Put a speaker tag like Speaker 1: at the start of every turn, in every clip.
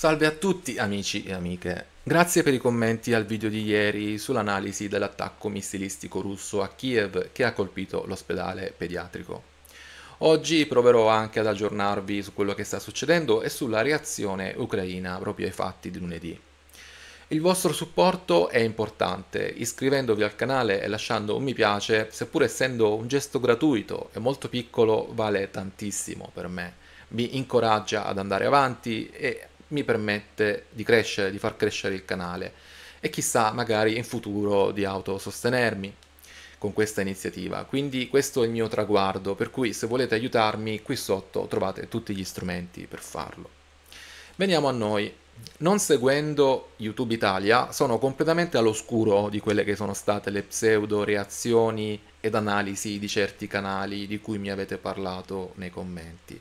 Speaker 1: Salve a tutti amici e amiche. Grazie per i commenti al video di ieri sull'analisi dell'attacco missilistico russo a Kiev che ha colpito l'ospedale pediatrico. Oggi proverò anche ad aggiornarvi su quello che sta succedendo e sulla reazione ucraina proprio ai fatti di lunedì. Il vostro supporto è importante, iscrivendovi al canale e lasciando un mi piace, seppur essendo un gesto gratuito e molto piccolo, vale tantissimo per me. Vi incoraggia ad andare avanti e mi permette di crescere, di far crescere il canale e chissà magari in futuro di autosostenermi con questa iniziativa. Quindi questo è il mio traguardo, per cui se volete aiutarmi qui sotto trovate tutti gli strumenti per farlo. Veniamo a noi. Non seguendo YouTube Italia sono completamente all'oscuro di quelle che sono state le pseudo reazioni ed analisi di certi canali di cui mi avete parlato nei commenti.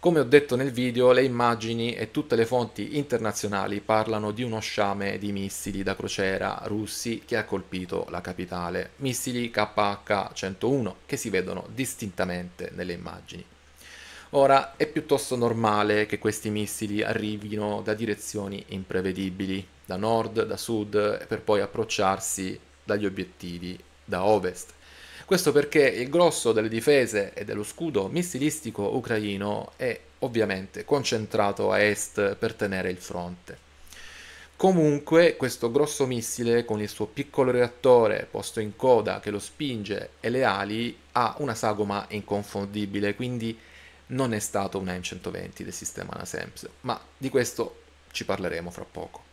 Speaker 1: Come ho detto nel video, le immagini e tutte le fonti internazionali parlano di uno sciame di missili da crociera russi che ha colpito la capitale, missili KH-101 che si vedono distintamente nelle immagini. Ora, è piuttosto normale che questi missili arrivino da direzioni imprevedibili, da nord, da sud, per poi approcciarsi dagli obiettivi da ovest. Questo perché il grosso delle difese e dello scudo missilistico ucraino è ovviamente concentrato a est per tenere il fronte. Comunque questo grosso missile con il suo piccolo reattore posto in coda che lo spinge e le ali ha una sagoma inconfondibile, quindi non è stato un M120 del sistema NASAMS, ma di questo ci parleremo fra poco.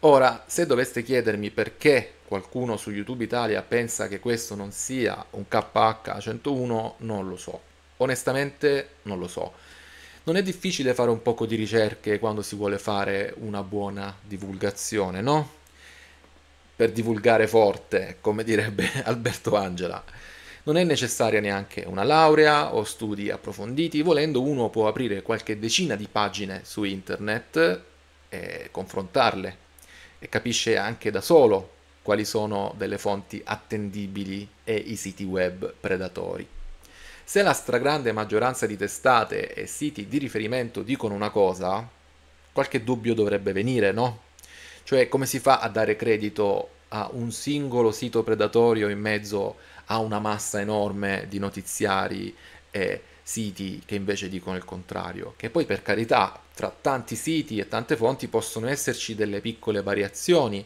Speaker 1: Ora, se doveste chiedermi perché qualcuno su YouTube Italia pensa che questo non sia un KH101, non lo so. Onestamente non lo so. Non è difficile fare un poco di ricerche quando si vuole fare una buona divulgazione, no? Per divulgare forte, come direbbe Alberto Angela. Non è necessaria neanche una laurea o studi approfonditi, volendo uno può aprire qualche decina di pagine su internet e confrontarle e capisce anche da solo quali sono delle fonti attendibili e i siti web predatori. Se la stragrande maggioranza di testate e siti di riferimento dicono una cosa, qualche dubbio dovrebbe venire, no? Cioè come si fa a dare credito a un singolo sito predatorio in mezzo a una massa enorme di notiziari e siti che invece dicono il contrario, che poi per carità tra tanti siti e tante fonti possono esserci delle piccole variazioni,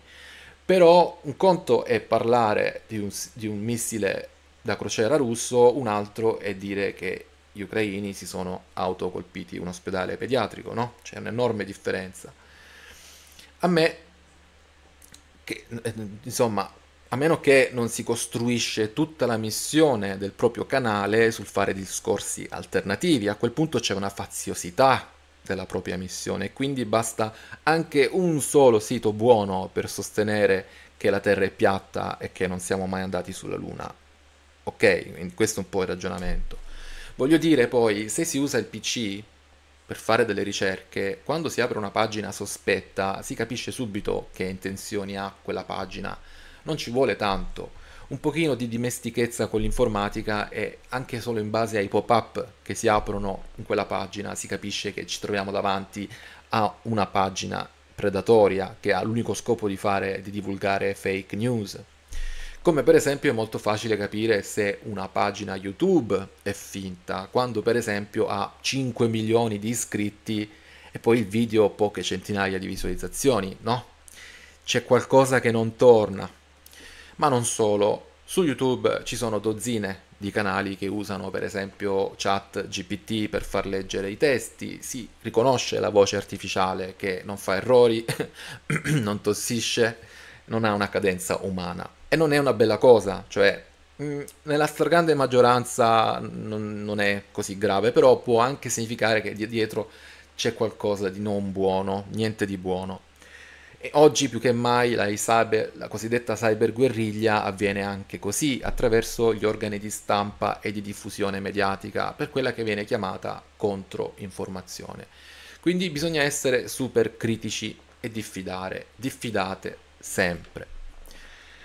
Speaker 1: però un conto è parlare di un, di un missile da crociera russo, un altro è dire che gli ucraini si sono autocolpiti un ospedale pediatrico, no? C'è un'enorme differenza. A me, che, insomma, a meno che non si costruisce tutta la missione del proprio canale sul fare discorsi alternativi, a quel punto c'è una faziosità della propria missione, quindi basta anche un solo sito buono per sostenere che la Terra è piatta e che non siamo mai andati sulla Luna. Ok, questo è un po' il ragionamento. Voglio dire poi, se si usa il PC per fare delle ricerche, quando si apre una pagina sospetta si capisce subito che intenzioni ha quella pagina non ci vuole tanto. Un pochino di dimestichezza con l'informatica e anche solo in base ai pop-up che si aprono in quella pagina si capisce che ci troviamo davanti a una pagina predatoria che ha l'unico scopo di, fare, di divulgare fake news. Come per esempio è molto facile capire se una pagina YouTube è finta, quando per esempio ha 5 milioni di iscritti e poi il video poche centinaia di visualizzazioni, no? C'è qualcosa che non torna ma non solo. Su YouTube ci sono dozzine di canali che usano per esempio chat GPT per far leggere i testi, si riconosce la voce artificiale che non fa errori, non tossisce, non ha una cadenza umana. E non è una bella cosa, cioè mm, nella stragrande maggioranza non, non è così grave, però può anche significare che dietro c'è qualcosa di non buono, niente di buono. E oggi più che mai la, cyber, la cosiddetta cyberguerriglia avviene anche così, attraverso gli organi di stampa e di diffusione mediatica, per quella che viene chiamata controinformazione. Quindi bisogna essere super critici e diffidare, diffidate sempre.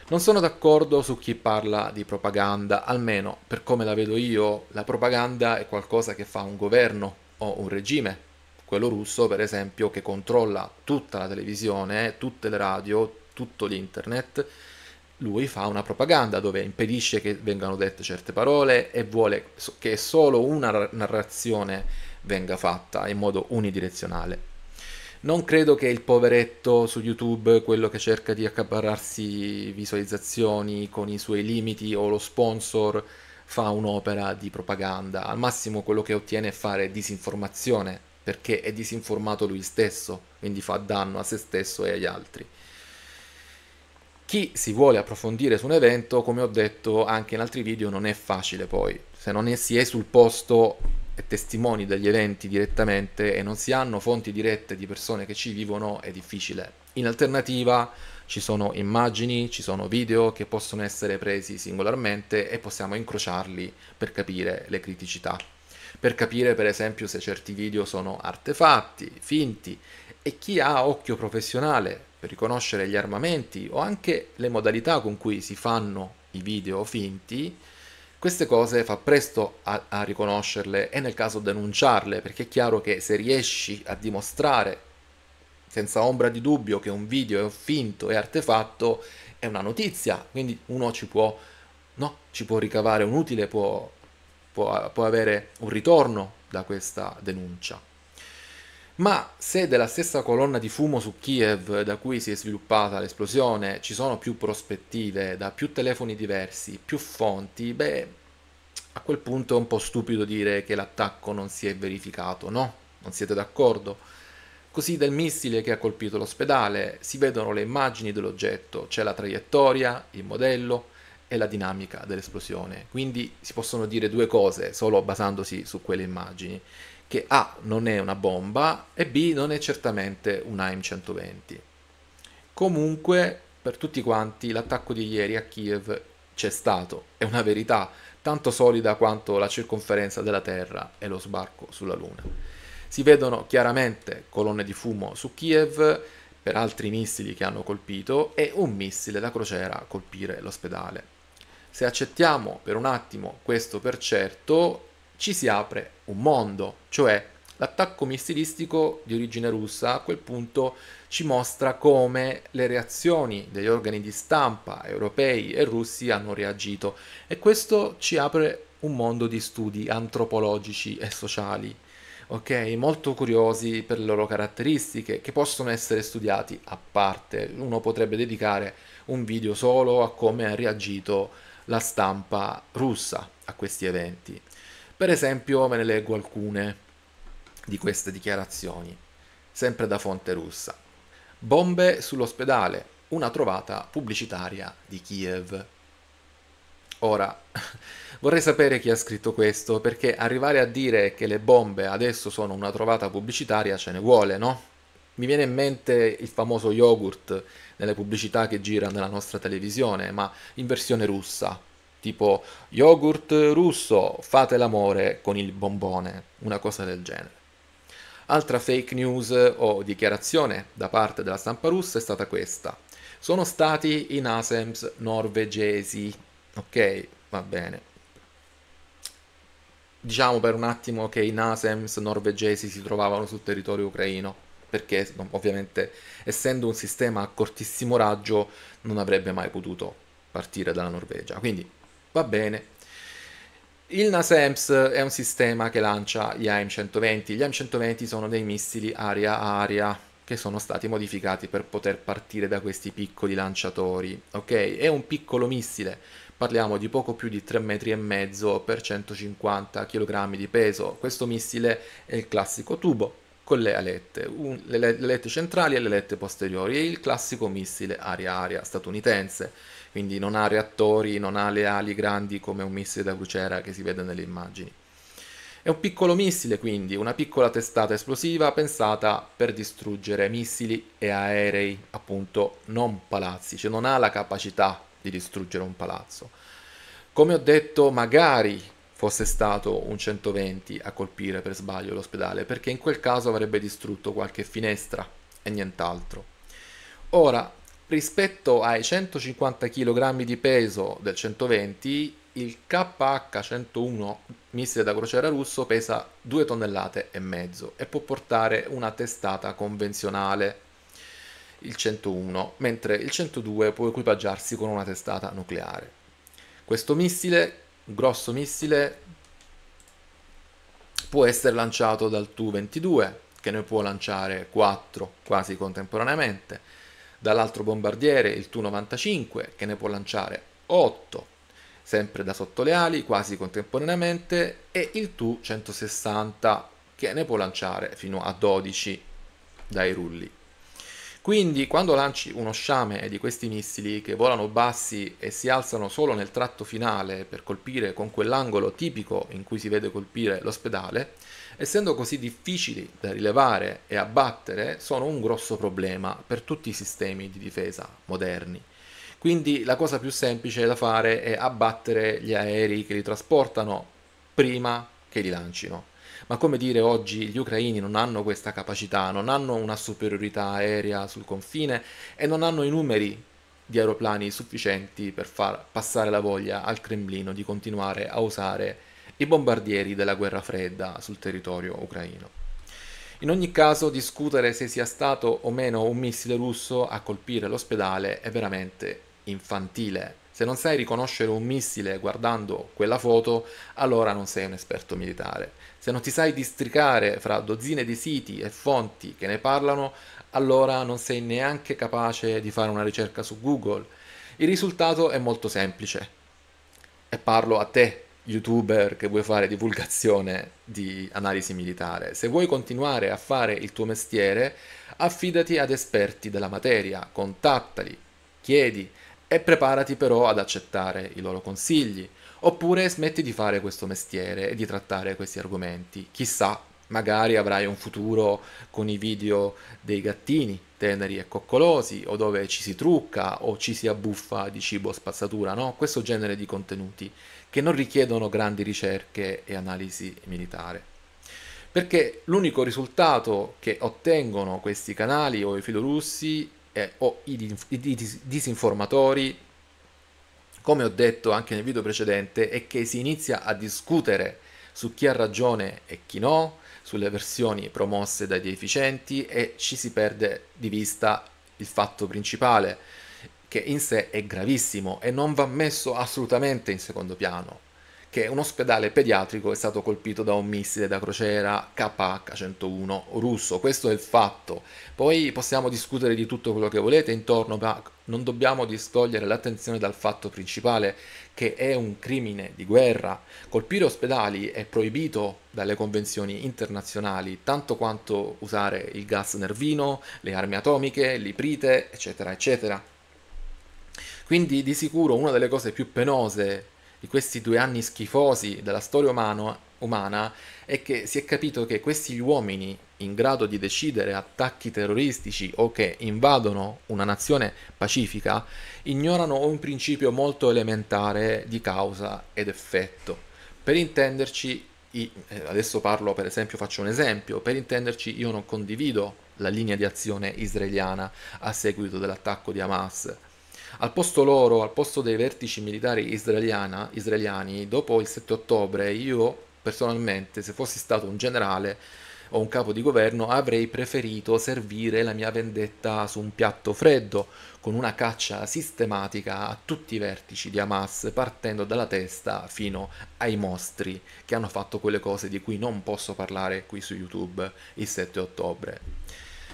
Speaker 1: Non sono d'accordo su chi parla di propaganda, almeno per come la vedo io, la propaganda è qualcosa che fa un governo o un regime quello russo per esempio che controlla tutta la televisione, tutte le radio, tutto l'internet, lui fa una propaganda dove impedisce che vengano dette certe parole e vuole che solo una narrazione venga fatta in modo unidirezionale. Non credo che il poveretto su YouTube, quello che cerca di accaparrarsi visualizzazioni con i suoi limiti o lo sponsor, fa un'opera di propaganda. Al massimo quello che ottiene è fare disinformazione perché è disinformato lui stesso, quindi fa danno a se stesso e agli altri. Chi si vuole approfondire su un evento, come ho detto anche in altri video, non è facile poi. Se non è, si è sul posto e testimoni degli eventi direttamente e non si hanno fonti dirette di persone che ci vivono, è difficile. In alternativa ci sono immagini, ci sono video che possono essere presi singolarmente e possiamo incrociarli per capire le criticità per capire per esempio se certi video sono artefatti, finti e chi ha occhio professionale per riconoscere gli armamenti o anche le modalità con cui si fanno i video finti, queste cose fa presto a, a riconoscerle e nel caso denunciarle, perché è chiaro che se riesci a dimostrare senza ombra di dubbio che un video è finto e artefatto è una notizia, quindi uno ci può, no, ci può ricavare un utile, può può, può avere un ritorno da questa denuncia. Ma se della stessa colonna di fumo su Kiev da cui si è sviluppata l'esplosione ci sono più prospettive, da più telefoni diversi, più fonti, beh, a quel punto è un po' stupido dire che l'attacco non si è verificato, no? Non siete d'accordo? Così del missile che ha colpito l'ospedale si vedono le immagini dell'oggetto, c'è la traiettoria, il modello, e la dinamica dell'esplosione. Quindi si possono dire due cose solo basandosi su quelle immagini, che A non è una bomba e B non è certamente un AIM-120. Comunque, per tutti quanti, l'attacco di ieri a Kiev c'è stato, è una verità tanto solida quanto la circonferenza della Terra e lo sbarco sulla Luna. Si vedono chiaramente colonne di fumo su Kiev per altri missili che hanno colpito e un missile da crociera colpire l'ospedale. Se accettiamo per un attimo questo per certo, ci si apre un mondo, cioè l'attacco missilistico di origine russa a quel punto ci mostra come le reazioni degli organi di stampa europei e russi hanno reagito e questo ci apre un mondo di studi antropologici e sociali ok? Molto curiosi per le loro caratteristiche, che possono essere studiati a parte. Uno potrebbe dedicare un video solo a come ha reagito la stampa russa a questi eventi. Per esempio ve ne leggo alcune di queste dichiarazioni, sempre da fonte russa. Bombe sull'ospedale, una trovata pubblicitaria di Kiev. Ora, vorrei sapere chi ha scritto questo, perché arrivare a dire che le bombe adesso sono una trovata pubblicitaria ce ne vuole, no? mi viene in mente il famoso yogurt nelle pubblicità che gira nella nostra televisione, ma in versione russa, tipo yogurt russo, fate l'amore con il bombone, una cosa del genere. Altra fake news o dichiarazione da parte della stampa russa è stata questa. Sono stati i NASEMS norvegesi. Ok, va bene. Diciamo per un attimo che i NASEMS norvegesi si trovavano sul territorio ucraino perché ovviamente essendo un sistema a cortissimo raggio non avrebbe mai potuto partire dalla Norvegia. Quindi va bene. Il NASAMS è un sistema che lancia gli AM120. Gli AM120 sono dei missili aria-aria che sono stati modificati per poter partire da questi piccoli lanciatori. Ok, è un piccolo missile, parliamo di poco più di 3,5 metri e mezzo per 150 kg di peso. Questo missile è il classico tubo con le alette, un, le, le alette centrali e le alette posteriori, e il classico missile aria-aria statunitense, quindi non ha reattori, non ha le ali grandi come un missile da crociera che si vede nelle immagini. È un piccolo missile, quindi una piccola testata esplosiva pensata per distruggere missili e aerei, appunto non palazzi, cioè non ha la capacità di distruggere un palazzo. Come ho detto, magari fosse stato un 120 a colpire per sbaglio l'ospedale, perché in quel caso avrebbe distrutto qualche finestra e nient'altro. Ora, rispetto ai 150 kg di peso del 120, il KH101 missile da crociera russo pesa 2 tonnellate e mezzo e può portare una testata convenzionale il 101, mentre il 102 può equipaggiarsi con una testata nucleare. Questo missile un grosso missile può essere lanciato dal Tu-22, che ne può lanciare 4 quasi contemporaneamente, dall'altro bombardiere, il Tu-95, che ne può lanciare 8 sempre da sotto le ali, quasi contemporaneamente, e il Tu-160, che ne può lanciare fino a 12 dai rulli. Quindi quando lanci uno sciame di questi missili che volano bassi e si alzano solo nel tratto finale per colpire con quell'angolo tipico in cui si vede colpire l'ospedale, essendo così difficili da rilevare e abbattere, sono un grosso problema per tutti i sistemi di difesa moderni. Quindi la cosa più semplice da fare è abbattere gli aerei che li trasportano prima che li lancino ma come dire oggi gli ucraini non hanno questa capacità, non hanno una superiorità aerea sul confine e non hanno i numeri di aeroplani sufficienti per far passare la voglia al Cremlino di continuare a usare i bombardieri della guerra fredda sul territorio ucraino. In ogni caso, discutere se sia stato o meno un missile russo a colpire l'ospedale è veramente infantile. Se non sai riconoscere un missile guardando quella foto, allora non sei un esperto militare. Se non ti sai districare fra dozzine di siti e fonti che ne parlano, allora non sei neanche capace di fare una ricerca su Google. Il risultato è molto semplice. E parlo a te, youtuber che vuoi fare divulgazione di analisi militare. Se vuoi continuare a fare il tuo mestiere, affidati ad esperti della materia, contattali, chiedi e preparati però ad accettare i loro consigli. Oppure smetti di fare questo mestiere e di trattare questi argomenti. Chissà, magari avrai un futuro con i video dei gattini teneri e coccolosi o dove ci si trucca o ci si abbuffa di cibo spazzatura, no? Questo genere di contenuti che non richiedono grandi ricerche e analisi militare. Perché l'unico risultato che ottengono questi canali o i filorussi eh, o i, dis- i dis- disinformatori come ho detto anche nel video precedente, è che si inizia a discutere su chi ha ragione e chi no, sulle versioni promosse dai deficienti e ci si perde di vista il fatto principale, che in sé è gravissimo e non va messo assolutamente in secondo piano che un ospedale pediatrico è stato colpito da un missile da crociera KH-101 russo. Questo è il fatto. Poi possiamo discutere di tutto quello che volete intorno, ma non dobbiamo distogliere l'attenzione dal fatto principale che è un crimine di guerra. Colpire ospedali è proibito dalle convenzioni internazionali, tanto quanto usare il gas nervino, le armi atomiche, l'iprite, eccetera, eccetera. Quindi di sicuro una delle cose più penose di questi due anni schifosi della storia umano, umana è che si è capito che questi uomini in grado di decidere attacchi terroristici o che invadono una nazione pacifica ignorano un principio molto elementare di causa ed effetto. Per intenderci, eh, adesso parlo per esempio, faccio un esempio, per intenderci io non condivido la linea di azione israeliana a seguito dell'attacco di Hamas al posto loro, al posto dei vertici militari israeliani, dopo il 7 ottobre, io personalmente, se fossi stato un generale o un capo di governo, avrei preferito servire la mia vendetta su un piatto freddo, con una caccia sistematica a tutti i vertici di Hamas, partendo dalla testa fino ai mostri che hanno fatto quelle cose di cui non posso parlare qui su YouTube il 7 ottobre.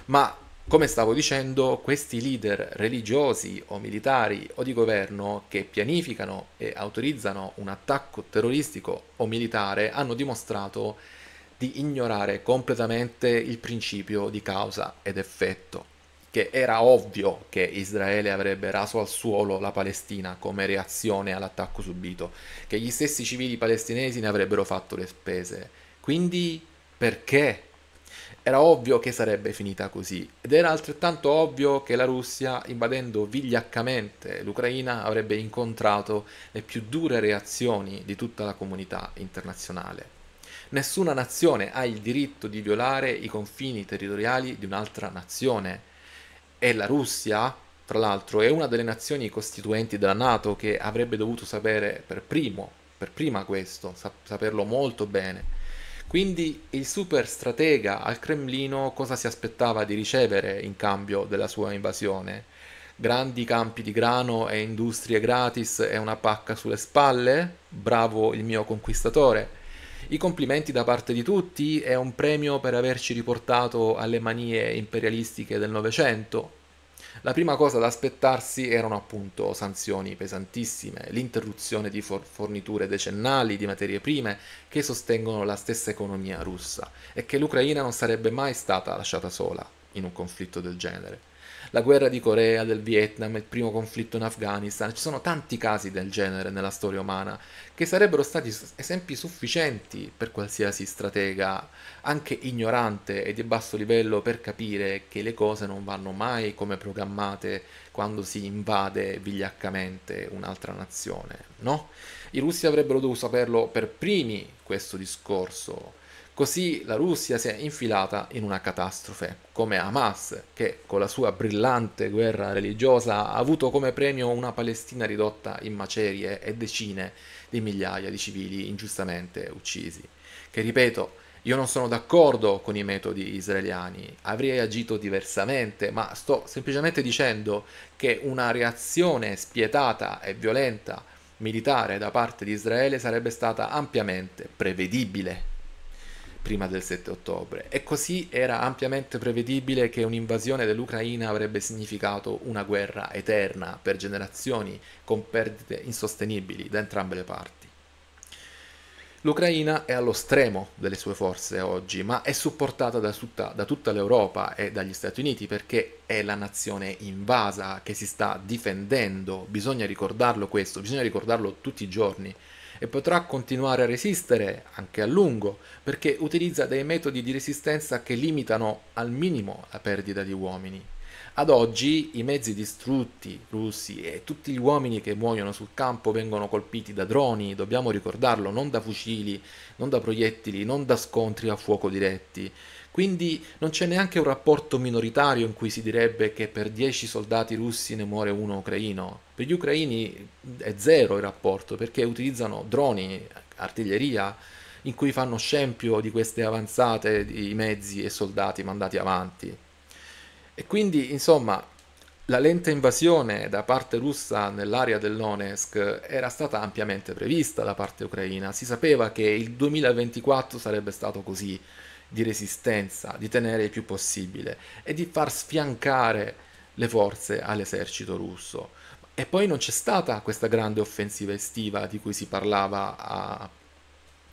Speaker 1: Ma come stavo dicendo, questi leader religiosi o militari o di governo che pianificano e autorizzano un attacco terroristico o militare hanno dimostrato di ignorare completamente il principio di causa ed effetto, che era ovvio che Israele avrebbe raso al suolo la Palestina come reazione all'attacco subito, che gli stessi civili palestinesi ne avrebbero fatto le spese. Quindi perché era ovvio che sarebbe finita così ed era altrettanto ovvio che la Russia, invadendo vigliaccamente l'Ucraina, avrebbe incontrato le più dure reazioni di tutta la comunità internazionale. Nessuna nazione ha il diritto di violare i confini territoriali di un'altra nazione e la Russia, tra l'altro, è una delle nazioni costituenti della Nato che avrebbe dovuto sapere per primo, per prima questo, saperlo molto bene quindi il super stratega al Cremlino cosa si aspettava di ricevere in cambio della sua invasione? Grandi campi di grano e industrie gratis e una pacca sulle spalle? Bravo il mio conquistatore. I complimenti da parte di tutti e un premio per averci riportato alle manie imperialistiche del Novecento, la prima cosa da aspettarsi erano appunto sanzioni pesantissime, l'interruzione di for- forniture decennali di materie prime che sostengono la stessa economia russa e che l'Ucraina non sarebbe mai stata lasciata sola in un conflitto del genere la guerra di Corea, del Vietnam, il primo conflitto in Afghanistan, ci sono tanti casi del genere nella storia umana che sarebbero stati esempi sufficienti per qualsiasi stratega, anche ignorante e di basso livello, per capire che le cose non vanno mai come programmate quando si invade vigliaccamente un'altra nazione, no? I russi avrebbero dovuto saperlo per primi questo discorso, Così la Russia si è infilata in una catastrofe, come Hamas, che con la sua brillante guerra religiosa ha avuto come premio una Palestina ridotta in macerie e decine di migliaia di civili ingiustamente uccisi. Che ripeto, io non sono d'accordo con i metodi israeliani, avrei agito diversamente, ma sto semplicemente dicendo che una reazione spietata e violenta militare da parte di Israele sarebbe stata ampiamente prevedibile prima del 7 ottobre e così era ampiamente prevedibile che un'invasione dell'Ucraina avrebbe significato una guerra eterna per generazioni con perdite insostenibili da entrambe le parti. L'Ucraina è allo stremo delle sue forze oggi, ma è supportata da tutta, da tutta l'Europa e dagli Stati Uniti perché è la nazione invasa che si sta difendendo, bisogna ricordarlo questo, bisogna ricordarlo tutti i giorni e potrà continuare a resistere anche a lungo perché utilizza dei metodi di resistenza che limitano al minimo la perdita di uomini. Ad oggi i mezzi distrutti russi e tutti gli uomini che muoiono sul campo vengono colpiti da droni, dobbiamo ricordarlo, non da fucili, non da proiettili, non da scontri a fuoco diretti. Quindi non c'è neanche un rapporto minoritario in cui si direbbe che per 10 soldati russi ne muore uno ucraino. Per gli ucraini è zero il rapporto perché utilizzano droni, artiglieria, in cui fanno scempio di queste avanzate di mezzi e soldati mandati avanti. E quindi, insomma, la lenta invasione da parte russa nell'area dell'Onesk era stata ampiamente prevista da parte ucraina, si sapeva che il 2024 sarebbe stato così di resistenza, di tenere il più possibile e di far sfiancare le forze all'esercito russo. E poi non c'è stata questa grande offensiva estiva di cui si parlava a,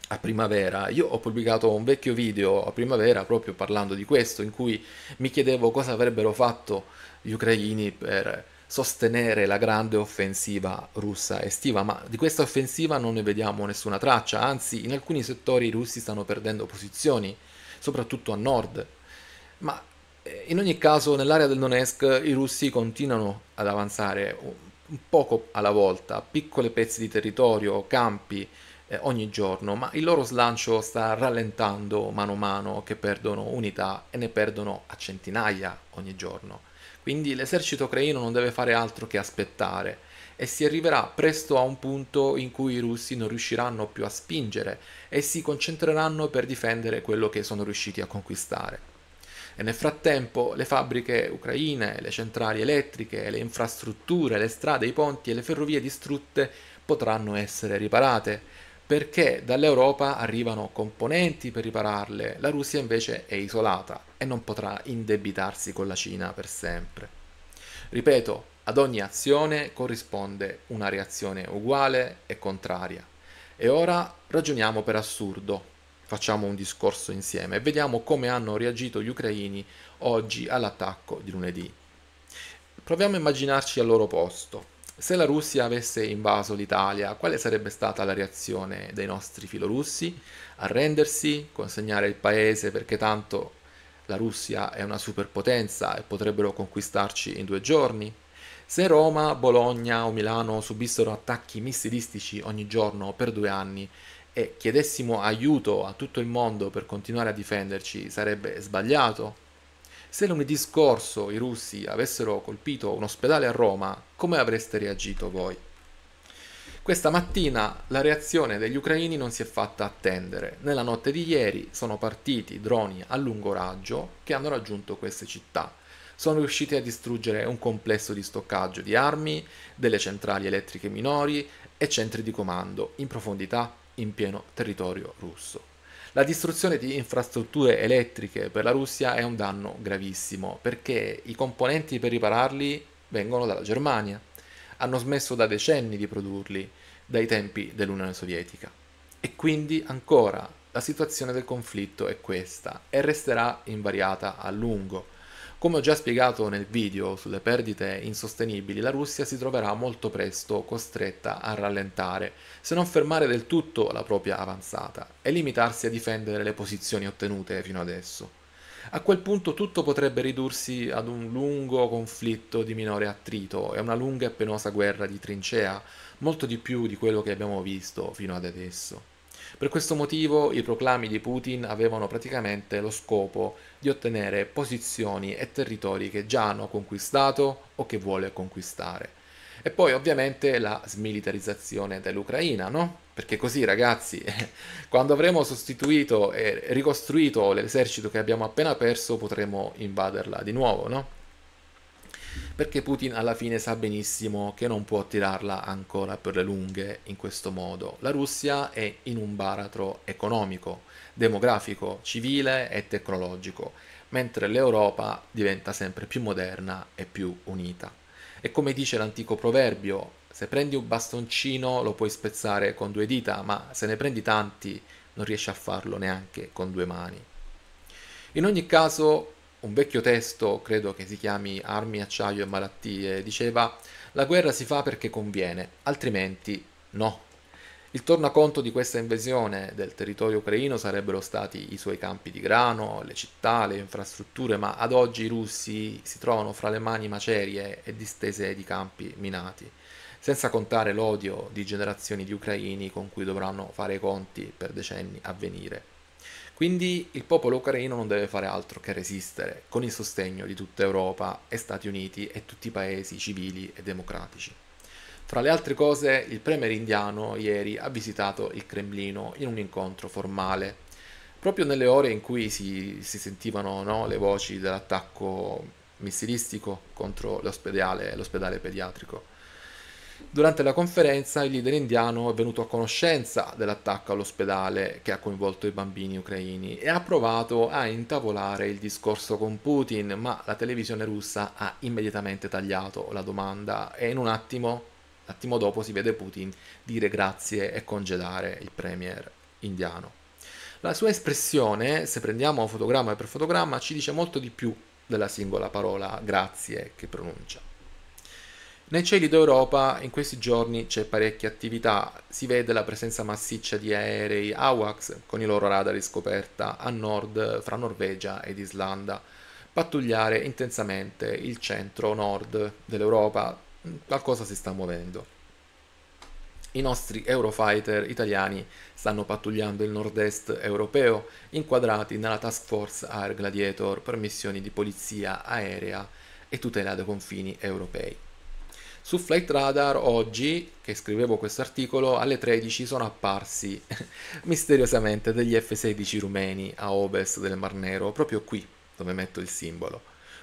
Speaker 1: a, primavera. Io ho pubblicato un vecchio video a primavera proprio parlando di questo, in cui mi chiedevo cosa avrebbero fatto gli ucraini per sostenere la grande offensiva russa estiva, ma di questa offensiva non ne vediamo nessuna traccia, anzi in alcuni settori i russi stanno perdendo posizioni soprattutto a nord. Ma eh, in ogni caso nell'area del Donetsk i russi continuano ad avanzare un poco alla volta, piccole pezzi di territorio, campi eh, ogni giorno, ma il loro slancio sta rallentando mano a mano che perdono unità e ne perdono a centinaia ogni giorno. Quindi l'esercito ucraino non deve fare altro che aspettare e si arriverà presto a un punto in cui i russi non riusciranno più a spingere e si concentreranno per difendere quello che sono riusciti a conquistare. E nel frattempo le fabbriche ucraine, le centrali elettriche, le infrastrutture, le strade, i ponti e le ferrovie distrutte potranno essere riparate perché dall'Europa arrivano componenti per ripararle, la Russia invece è isolata e non potrà indebitarsi con la Cina per sempre. Ripeto, ad ogni azione corrisponde una reazione uguale e contraria. E ora ragioniamo per assurdo, facciamo un discorso insieme e vediamo come hanno reagito gli ucraini oggi all'attacco di lunedì. Proviamo a immaginarci al loro posto. Se la Russia avesse invaso l'Italia, quale sarebbe stata la reazione dei nostri filorussi? Arrendersi, consegnare il paese perché tanto la Russia è una superpotenza e potrebbero conquistarci in due giorni? Se Roma, Bologna o Milano subissero attacchi missilistici ogni giorno per due anni e chiedessimo aiuto a tutto il mondo per continuare a difenderci, sarebbe sbagliato? Se lunedì scorso i russi avessero colpito un ospedale a Roma, come avreste reagito voi? Questa mattina la reazione degli ucraini non si è fatta attendere. Nella notte di ieri sono partiti droni a lungo raggio che hanno raggiunto queste città sono riusciti a distruggere un complesso di stoccaggio di armi, delle centrali elettriche minori e centri di comando in profondità in pieno territorio russo. La distruzione di infrastrutture elettriche per la Russia è un danno gravissimo perché i componenti per ripararli vengono dalla Germania. Hanno smesso da decenni di produrli dai tempi dell'Unione Sovietica. E quindi ancora la situazione del conflitto è questa e resterà invariata a lungo. Come ho già spiegato nel video sulle perdite insostenibili, la Russia si troverà molto presto costretta a rallentare, se non fermare del tutto la propria avanzata e limitarsi a difendere le posizioni ottenute fino adesso. A quel punto tutto potrebbe ridursi ad un lungo conflitto di minore attrito e una lunga e penosa guerra di trincea, molto di più di quello che abbiamo visto fino ad adesso. Per questo motivo i proclami di Putin avevano praticamente lo scopo di ottenere posizioni e territori che già hanno conquistato o che vuole conquistare. E poi ovviamente la smilitarizzazione dell'Ucraina, no? Perché così ragazzi, quando avremo sostituito e ricostruito l'esercito che abbiamo appena perso, potremo invaderla di nuovo, no? perché Putin alla fine sa benissimo che non può tirarla ancora per le lunghe in questo modo. La Russia è in un baratro economico, demografico, civile e tecnologico, mentre l'Europa diventa sempre più moderna e più unita. E come dice l'antico proverbio, se prendi un bastoncino lo puoi spezzare con due dita, ma se ne prendi tanti non riesci a farlo neanche con due mani. In ogni caso, un vecchio testo, credo che si chiami Armi, acciaio e malattie, diceva la guerra si fa perché conviene, altrimenti no. Il tornaconto di questa invasione del territorio ucraino sarebbero stati i suoi campi di grano, le città, le infrastrutture, ma ad oggi i russi si trovano fra le mani macerie e distese di campi minati, senza contare l'odio di generazioni di ucraini con cui dovranno fare i conti per decenni a venire. Quindi il popolo ucraino non deve fare altro che resistere con il sostegno di tutta Europa e Stati Uniti e tutti i paesi civili e democratici. Fra le altre cose, il premier indiano ieri ha visitato il Cremlino in un incontro formale, proprio nelle ore in cui si, si sentivano no, le voci dell'attacco missilistico contro l'ospedale, l'ospedale pediatrico. Durante la conferenza il leader indiano è venuto a conoscenza dell'attacco all'ospedale che ha coinvolto i bambini ucraini e ha provato a intavolare il discorso con Putin, ma la televisione russa ha immediatamente tagliato la domanda e in un attimo, attimo dopo si vede Putin dire grazie e congedare il premier indiano. La sua espressione, se prendiamo fotogramma per fotogramma, ci dice molto di più della singola parola grazie che pronuncia. Nei cieli d'Europa in questi giorni c'è parecchia attività, si vede la presenza massiccia di aerei AWACS con i loro radar di scoperta a nord fra Norvegia ed Islanda, pattugliare intensamente il centro-nord dell'Europa, qualcosa si sta muovendo. I nostri Eurofighter italiani stanno pattugliando il nord-est europeo, inquadrati nella Task Force Air Gladiator per missioni di polizia aerea e tutela dei confini europei. Su Flight Radar oggi, che scrivevo questo articolo, alle 13 sono apparsi misteriosamente degli F-16 rumeni a ovest del Mar Nero, proprio qui dove metto il simbolo,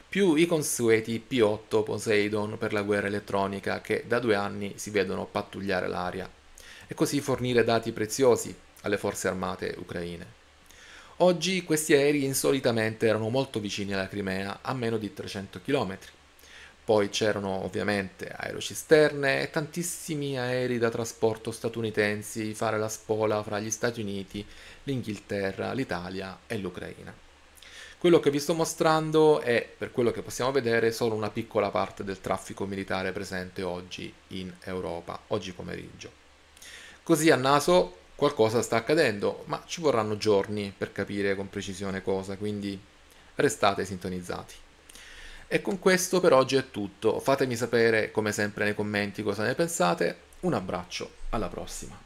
Speaker 1: più i consueti P-8 Poseidon per la guerra elettronica che da due anni si vedono pattugliare l'aria e così fornire dati preziosi alle forze armate ucraine. Oggi questi aerei insolitamente erano molto vicini alla Crimea, a meno di 300 km. Poi c'erano ovviamente aerocisterne e tantissimi aerei da trasporto statunitensi fare la spola fra gli Stati Uniti, l'Inghilterra, l'Italia e l'Ucraina. Quello che vi sto mostrando è, per quello che possiamo vedere, solo una piccola parte del traffico militare presente oggi in Europa, oggi pomeriggio. Così a naso qualcosa sta accadendo, ma ci vorranno giorni per capire con precisione cosa, quindi restate sintonizzati. E con questo per oggi è tutto. Fatemi sapere come sempre nei commenti cosa ne pensate. Un abbraccio, alla prossima.